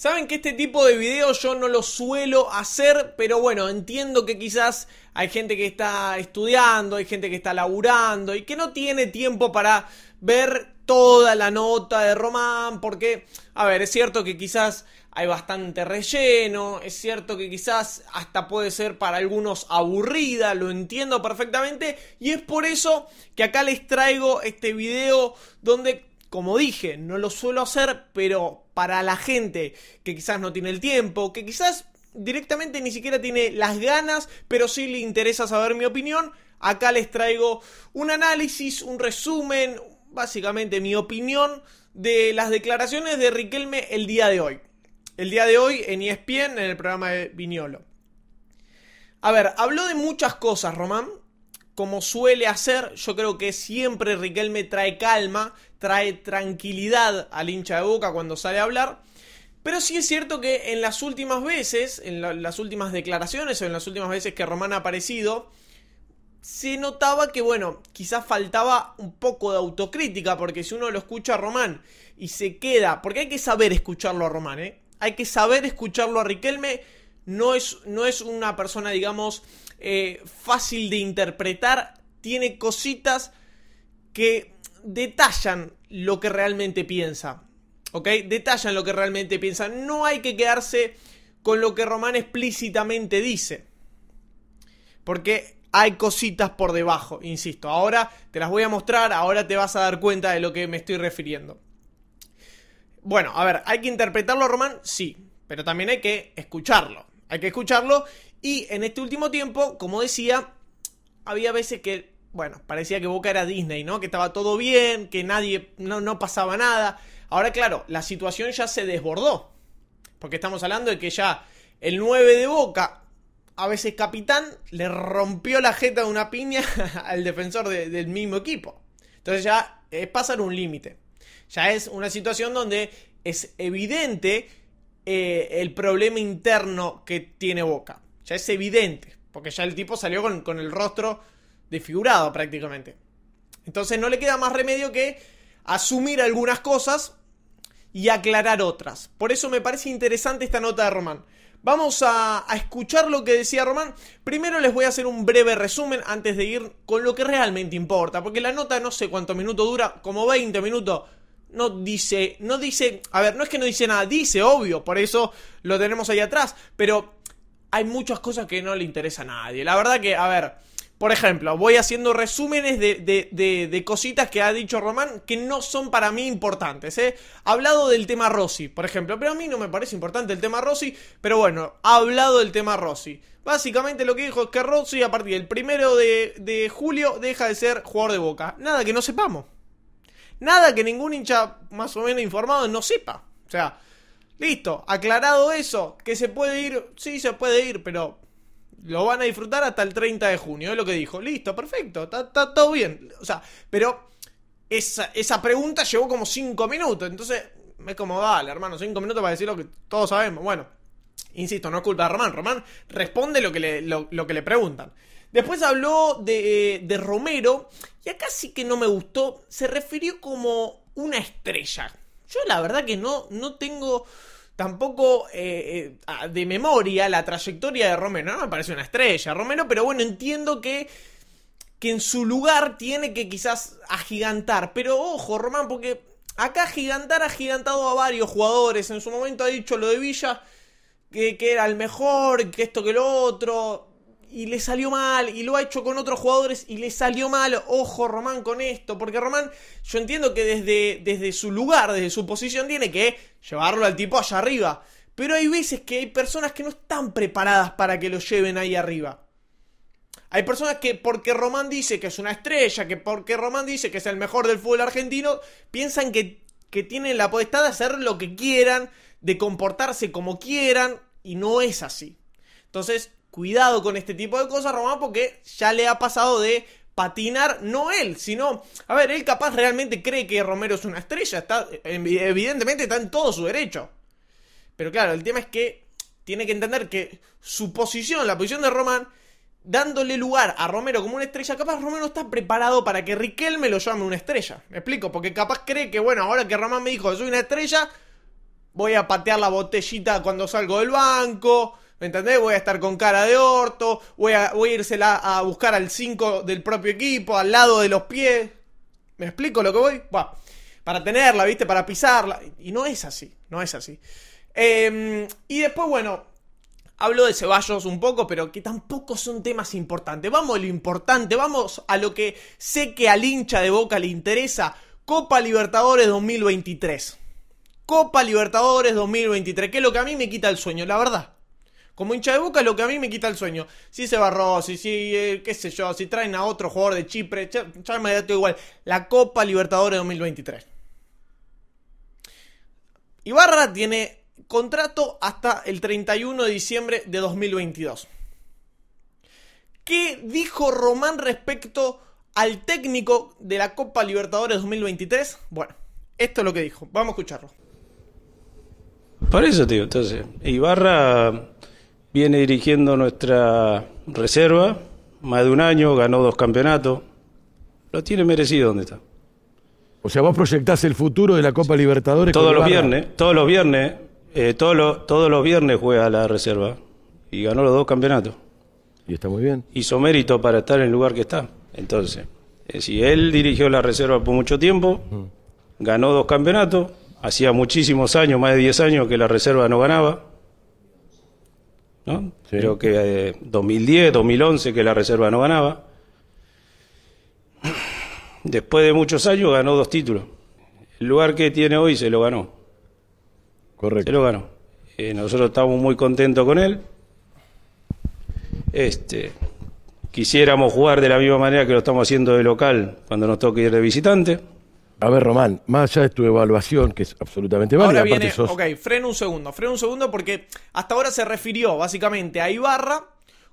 Saben que este tipo de videos yo no lo suelo hacer, pero bueno, entiendo que quizás hay gente que está estudiando, hay gente que está laburando y que no tiene tiempo para ver toda la nota de Román, porque, a ver, es cierto que quizás hay bastante relleno, es cierto que quizás hasta puede ser para algunos aburrida, lo entiendo perfectamente, y es por eso que acá les traigo este video donde como dije, no lo suelo hacer, pero para la gente que quizás no tiene el tiempo, que quizás directamente ni siquiera tiene las ganas, pero sí le interesa saber mi opinión, acá les traigo un análisis, un resumen, básicamente mi opinión de las declaraciones de Riquelme el día de hoy. El día de hoy en ESPN, en el programa de Viñolo. A ver, habló de muchas cosas, Román como suele hacer, yo creo que siempre Riquelme trae calma, trae tranquilidad al hincha de boca cuando sale a hablar. Pero sí es cierto que en las últimas veces, en las últimas declaraciones o en las últimas veces que Román ha aparecido, se notaba que, bueno, quizás faltaba un poco de autocrítica, porque si uno lo escucha a Román y se queda, porque hay que saber escucharlo a Román, ¿eh? Hay que saber escucharlo a Riquelme no es, no es una persona, digamos, eh, fácil de interpretar, tiene cositas que detallan lo que realmente piensa. ¿Ok? Detallan lo que realmente piensa. No hay que quedarse con lo que Román explícitamente dice. Porque hay cositas por debajo, insisto. Ahora te las voy a mostrar, ahora te vas a dar cuenta de lo que me estoy refiriendo. Bueno, a ver, ¿hay que interpretarlo, Román? Sí pero también hay que escucharlo. Hay que escucharlo. Y en este último tiempo, como decía, había veces que, bueno, parecía que Boca era Disney, ¿no? Que estaba todo bien, que nadie, no, pasaba nada. Ahora, claro, la situación ya se desbordó. Porque estamos hablando de que ya el 9 de Boca, a veces capitán, le rompió la jeta de una piña al defensor del mismo equipo. Entonces ya es eh, pasar un límite. Ya es una situación donde es evidente eh, el problema interno que tiene Boca. Ya es evidente, porque ya el tipo salió con, el rostro desfigurado prácticamente. Entonces no le queda más remedio que asumir algunas cosas y aclarar otras. Por eso me parece interesante esta nota de Román. Vamos a, a, escuchar lo que decía Román. Primero les voy a hacer un breve resumen antes de ir con lo que realmente importa, porque la nota no sé cuánto minuto dura, como 20 minutos, no dice, no dice, a ver, no es que no dice nada, dice, obvio, por eso lo tenemos ahí atrás, pero hay muchas cosas que no le interesa a nadie. La verdad que, a ver, por ejemplo, voy haciendo resúmenes de, de, de, cositas que ha dicho Román que no son para mí importantes, ¿eh? Ha hablado del tema Rossi, por ejemplo, pero a mí no me parece importante el tema Rossi, pero bueno, ha hablado del tema Rossi. Básicamente lo que dijo es que Rossi a partir del primero de julio deja de ser jugador de boca. Nada que no sepamos. Nada que ningún hincha más o menos informado no sepa. O sea, listo, aclarado eso, que se puede ir, sí se puede ir, pero lo van a disfrutar hasta el 30 de junio, es lo que dijo. Listo, perfecto, está todo bien. O sea, pero esa, esa pregunta llevó como 5 minutos, entonces es como, dale, hermano, 5 minutos para decir lo que todos sabemos. Bueno. Insisto, no es culpa de Román. Román responde lo que le, lo, que le preguntan. Después habló de, eh, de, Romero, y acá sí que no me gustó, se refirió como una estrella. Yo la verdad que no, no tengo tampoco eh, eh, de memoria la trayectoria de Romero, no me parece una estrella Romero, pero bueno, entiendo que, que en su lugar tiene que quizás agigantar, pero ojo Román, porque acá agigantar ha agigantado a varios jugadores, en su momento ha dicho lo de Villa, que, era el mejor, que esto que lo otro, y le salió mal, y lo ha hecho con otros jugadores y le salió mal, ojo Román con esto, porque Román yo entiendo que desde, desde su lugar, desde su posición, tiene que llevarlo al tipo allá arriba, pero hay veces que hay personas que no están preparadas para que lo lleven ahí arriba. Hay personas que porque Román dice que es una estrella, que porque Román dice que es el mejor del fútbol argentino, piensan que, que tienen la potestad de hacer lo que quieran, de comportarse como quieran y no es así. Entonces, cuidado con este tipo de cosas, Román, porque ya le ha pasado de patinar, no él, sino, a ver, él capaz realmente cree que Romero es una estrella, está, evidentemente está en todo su derecho. Pero claro, el tema es que tiene que entender que su posición, la posición de Román, dándole lugar a Romero como una estrella, capaz Romero está preparado para que Riquelme lo llame una estrella. ¿Me explico? Porque capaz cree que, bueno, ahora que Román me dijo, soy una estrella, voy a patear la botellita cuando salgo del banco. ¿Me entendés? Voy a estar con cara de orto, voy a, voy a a buscar al 5 del propio equipo, al lado de los pies. ¿Me explico lo que voy? para tenerla, ¿viste? Para pisarla. Y no es así, no es así. Em, y después, bueno, hablo de Ceballos un poco, pero que tampoco son temas importantes. Vamos a lo importante, vamos a lo que sé que al hincha de Boca le interesa. Copa Libertadores 2023. Copa Libertadores 2023, que es lo que a mí me quita el sueño, la verdad. Como hincha de Boca es lo que a mí me quita el sueño. Si se barró, si, si eh, qué sé yo, si traen a otro jugador de Chipre, ya, me da igual. La Copa Libertadores 2023. Ibarra tiene contrato hasta el 31 de diciembre de 2022. ¿Qué dijo Román respecto al técnico de la Copa Libertadores 2023? Bueno, esto es lo que dijo. Vamos a escucharlo. Para eso, tío, entonces, Ibarra viene dirigiendo nuestra reserva, más de un año, ganó dos campeonatos, lo tiene merecido donde está. O sea, vos proyectás el futuro de la Copa Libertadores. Todos los viernes, todos los viernes, eh, todos, los, todos los viernes juega la reserva y ganó los dos campeonatos. Y está muy bien. Hizo mérito para estar en el lugar que está. Entonces, eh, si él dirigió la reserva por mucho tiempo, mm. ganó dos campeonatos, Hacía muchísimos años, más de 10 años, que la reserva no ganaba. ¿no? Creo que 2010, eh, 2011 que la reserva no ganaba. Después de muchos años ganó dos títulos. El lugar que tiene hoy se lo ganó. Correcto. Se lo ganó. Eh, nosotros estamos muy contentos con él. Este, quisiéramos jugar de la misma manera que lo estamos haciendo de local cuando nos toca ir de visitante. A ver, Román, más allá de tu evaluación, que es absolutamente válida, ahora viene, Ok, frena un segundo, frena un segundo porque hasta ahora se refirió básicamente a Ibarra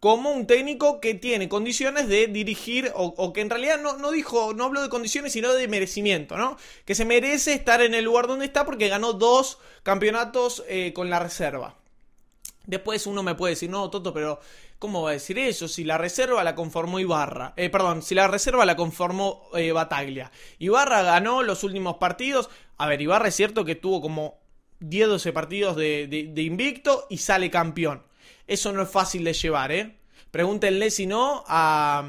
como un técnico que tiene condiciones de dirigir, o, que en realidad no, no, dijo, no habló de condiciones, sino de merecimiento, ¿no? Que se merece estar en el lugar donde está porque ganó dos campeonatos eh, con la reserva. Después uno me puede decir, no, Toto, pero ¿Cómo va a decir eso? Si la reserva la conformó Ibarra. Eh, perdón, si la reserva la conformó eh, Bataglia. Ibarra ganó los últimos partidos. A ver, Ibarra es cierto que tuvo como 10, 12 partidos de, invicto y sale campeón. Eso no es fácil de llevar, ¿eh? Pregúntenle si no a,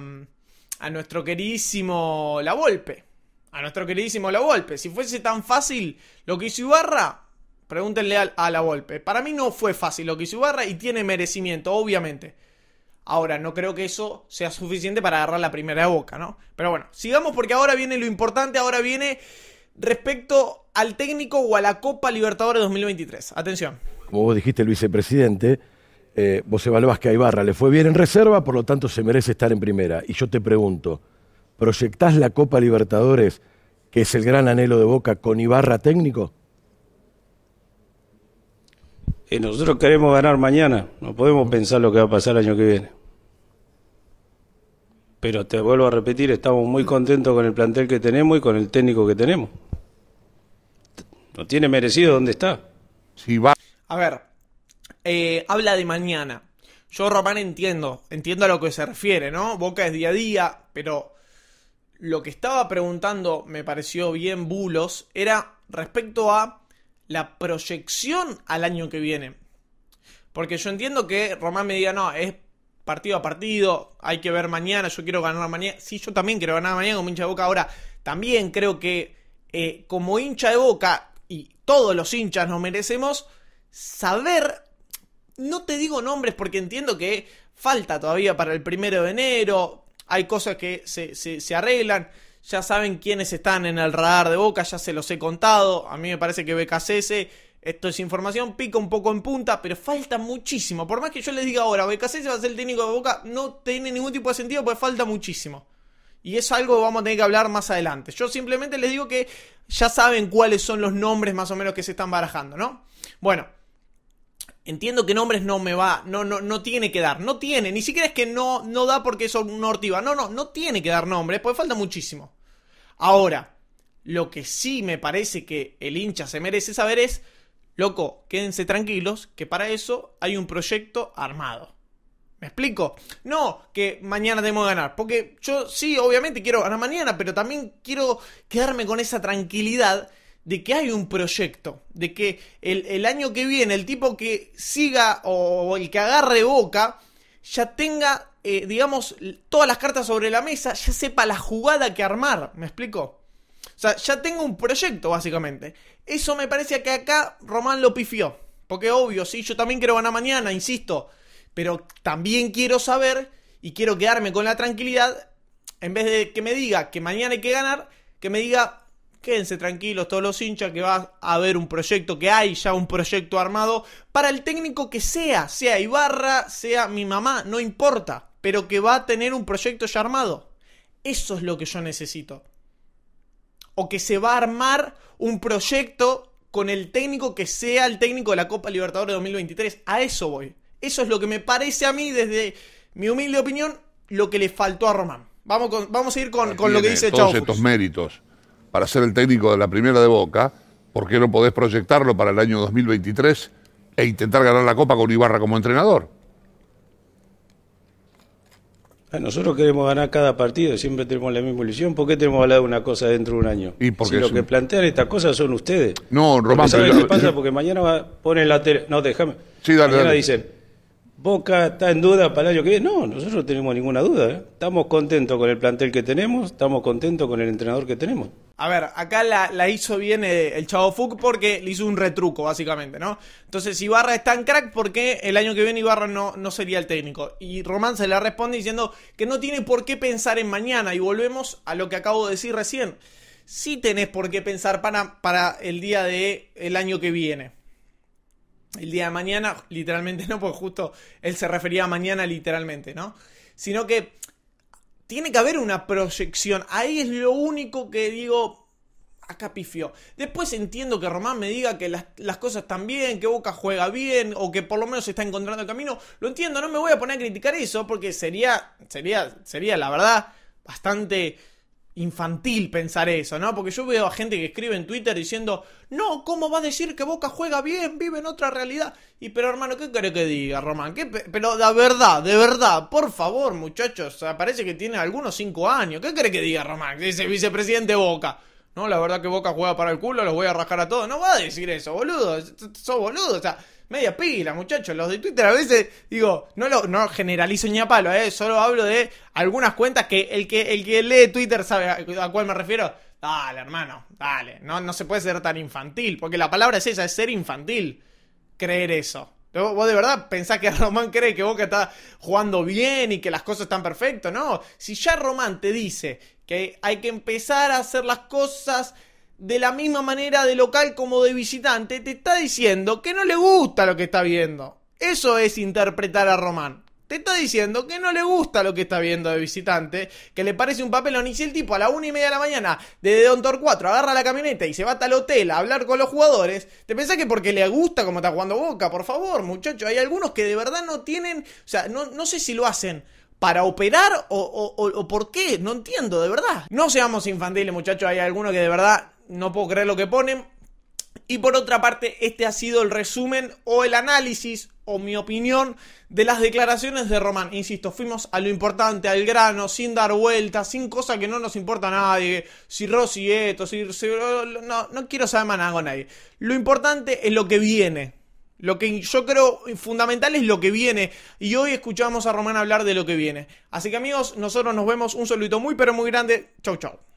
nuestro queridísimo La Volpe. A nuestro queridísimo La Volpe. Si fuese tan fácil lo que hizo Ibarra, pregúntenle a, a La Volpe. Para mí no fue fácil lo que hizo Ibarra y tiene merecimiento, obviamente. Ahora, no creo que eso sea suficiente para agarrar la primera boca, ¿no? Pero bueno, sigamos porque ahora viene lo importante, ahora viene respecto al técnico o a la Copa Libertadores 2023. Atención. Como vos dijiste, el vicepresidente, eh, vos evaluás que a Ibarra le fue bien en reserva, por lo tanto se merece estar en primera. Y yo te pregunto, ¿proyectás la Copa Libertadores, que es el gran anhelo de Boca, con Ibarra técnico? nosotros queremos ganar mañana, no podemos pensar lo que va a pasar el año que viene. Pero te vuelvo a repetir, estamos muy contentos con el plantel que tenemos y con el técnico que tenemos. No tiene merecido donde está. si va. A ver, eh, habla de mañana. Yo, Román, entiendo, entiendo a lo que se refiere, ¿no? Boca es día a día, pero lo que estaba preguntando, me pareció bien bulos, era respecto a la proyección al año que viene. Porque yo entiendo que Román me diga, no, es partido a partido, hay que ver mañana, yo quiero ganar mañana. Sí, yo también quiero ganar mañana como hincha de boca. Ahora, también creo que eh, como hincha de boca, y todos los hinchas nos merecemos, saber, no te digo nombres porque entiendo que falta todavía para el primero de enero, hay cosas que se arreglan ya saben quiénes están en el radar de Boca, ya se los he contado, a mí me parece que BKCS, esto es información, pica un poco en punta, pero falta muchísimo, por más que yo les diga ahora, BKCS va a ser el técnico de Boca, no tiene ningún tipo de sentido pues falta muchísimo. Y es algo que vamos a tener que hablar más adelante. Yo simplemente les digo que ya saben cuáles son los nombres más o menos que se están barajando, ¿no? Bueno, Entiendo que nombres no me va, no, no, no tiene que dar, no tiene, ni siquiera es que no, no da porque es un ortiva, no, no, no tiene que dar nombres, pues falta muchísimo. Ahora, lo que sí me parece que el hincha se merece saber es, loco, quédense tranquilos, que para eso hay un proyecto armado. ¿Me explico? No que mañana debemos ganar, porque yo sí, obviamente quiero ganar mañana, pero también quiero quedarme con esa tranquilidad de que hay un proyecto, de que el, año que viene el tipo que siga o, el que agarre boca ya tenga, eh, digamos, todas las cartas sobre la mesa, ya sepa la jugada que armar, ¿me explico? O sea, ya tengo un proyecto, básicamente. Eso me parece que acá Román lo pifió. Porque obvio, sí, yo también quiero ganar mañana, insisto. Pero también quiero saber y quiero quedarme con la tranquilidad. En vez de que me diga que mañana hay que ganar, que me diga, Quédense tranquilos todos los hinchas que va a haber un proyecto, que hay ya un proyecto armado para el técnico que sea, sea Ibarra, sea mi mamá, no importa, pero que va a tener un proyecto ya armado. Eso es lo que yo necesito. O que se va a armar un proyecto con el técnico que sea el técnico de la Copa Libertadores 2023. A eso voy. Eso es lo que me parece a mí, desde mi humilde opinión, lo que le faltó a Román. Vamos, vamos a ir con, lo que dice Chau. Todos estos méritos para ser el técnico de la primera de Boca, ¿por qué no podés proyectarlo para el año 2023 e intentar ganar la Copa con Ibarra como entrenador? Ah, nosotros queremos ganar cada partido, siempre tenemos la misma ilusión. ¿Por qué tenemos hablar de una cosa dentro de un año? ¿Y si lo que plantean estas cosas son ustedes. No, Román. ¿Sabes qué pasa? Porque mañana va, ponen la tele. No, déjame. Sí, dale, mañana dicen, Boca está en duda para el año que viene. No, nosotros no tenemos ninguna duda. ¿eh? Estamos contentos con el plantel que tenemos, estamos contentos con el entrenador que tenemos. A ver, acá la, hizo bien eh, el Chavo Fuc porque le hizo un retruco, básicamente, ¿no? Entonces, Ibarra está en crack porque el año que viene Ibarra no, no sería el técnico. Y Román se le responde diciendo que no tiene por qué pensar en mañana. Y volvemos a lo que acabo de decir recién. Sí tenés por qué pensar para, para el día del el año que viene el día de mañana, literalmente no, porque justo él se refería a mañana literalmente, ¿no? Sino que tiene que haber una proyección. Ahí es lo único que digo, acá pifió. Después entiendo que Román me diga que las, cosas están bien, que Boca juega bien, o que por lo menos se está encontrando el camino. Lo entiendo, no me voy a poner a criticar eso, porque sería, sería, sería la verdad, bastante infantil pensar eso, ¿no? Porque yo veo a gente que escribe en Twitter diciendo, no, ¿cómo va a decir que Boca juega bien, vive en otra realidad? Y pero hermano, ¿qué cree que diga, Román? ¿Qué pero de verdad, de verdad, por favor, muchachos, parece que tiene algunos cinco años. ¿Qué cree que diga, Román? Dice vicepresidente Boca. No, la verdad que Boca juega para el culo, los voy a rajar a todos. No va a decir eso, boludo. Sos boludo, o sea, media pila, muchachos. Los de Twitter a veces, digo, no lo no generalizo ni a palo, eh. solo hablo de algunas cuentas que el que, el que lee Twitter sabe a, cuál me refiero. Dale, hermano, dale. No, no se puede ser tan infantil, porque la palabra es esa, es ser infantil. Creer eso. ¿Vos de verdad pensás que Román cree que vos que estás jugando bien y que las cosas están perfectas? No, si ya Román te dice que hay que empezar a hacer las cosas de la misma manera de local como de visitante, te está diciendo que no le gusta lo que está viendo. Eso es interpretar a Román. Te está diciendo que no le gusta lo que está viendo de visitante, que le parece un papelón. Y si el tipo a la una y media de la mañana desde Don Tor 4 agarra la camioneta y se va hasta el hotel a hablar con los jugadores, ¿te pensás que porque le gusta como está jugando Boca? Por favor, muchachos, hay algunos que de verdad no tienen, o sea, no, sé si lo hacen para operar o, o, por qué, no entiendo, de verdad. No seamos infantiles, muchachos, hay algunos que de verdad no puedo creer lo que ponen. Y por otra parte, este ha sido el resumen o el análisis o mi opinión de las declaraciones de Román. Insisto, fuimos a lo importante, al grano, sin dar vueltas, sin cosas que no nos importa a nadie. Si Rossi esto, si... no, no quiero saber más nada con nadie. Lo importante es lo que viene. Lo que yo creo fundamental es lo que viene. Y hoy escuchamos a Román hablar de lo que viene. Así que amigos, nosotros nos vemos. Un saludito muy pero muy grande. Chau chau.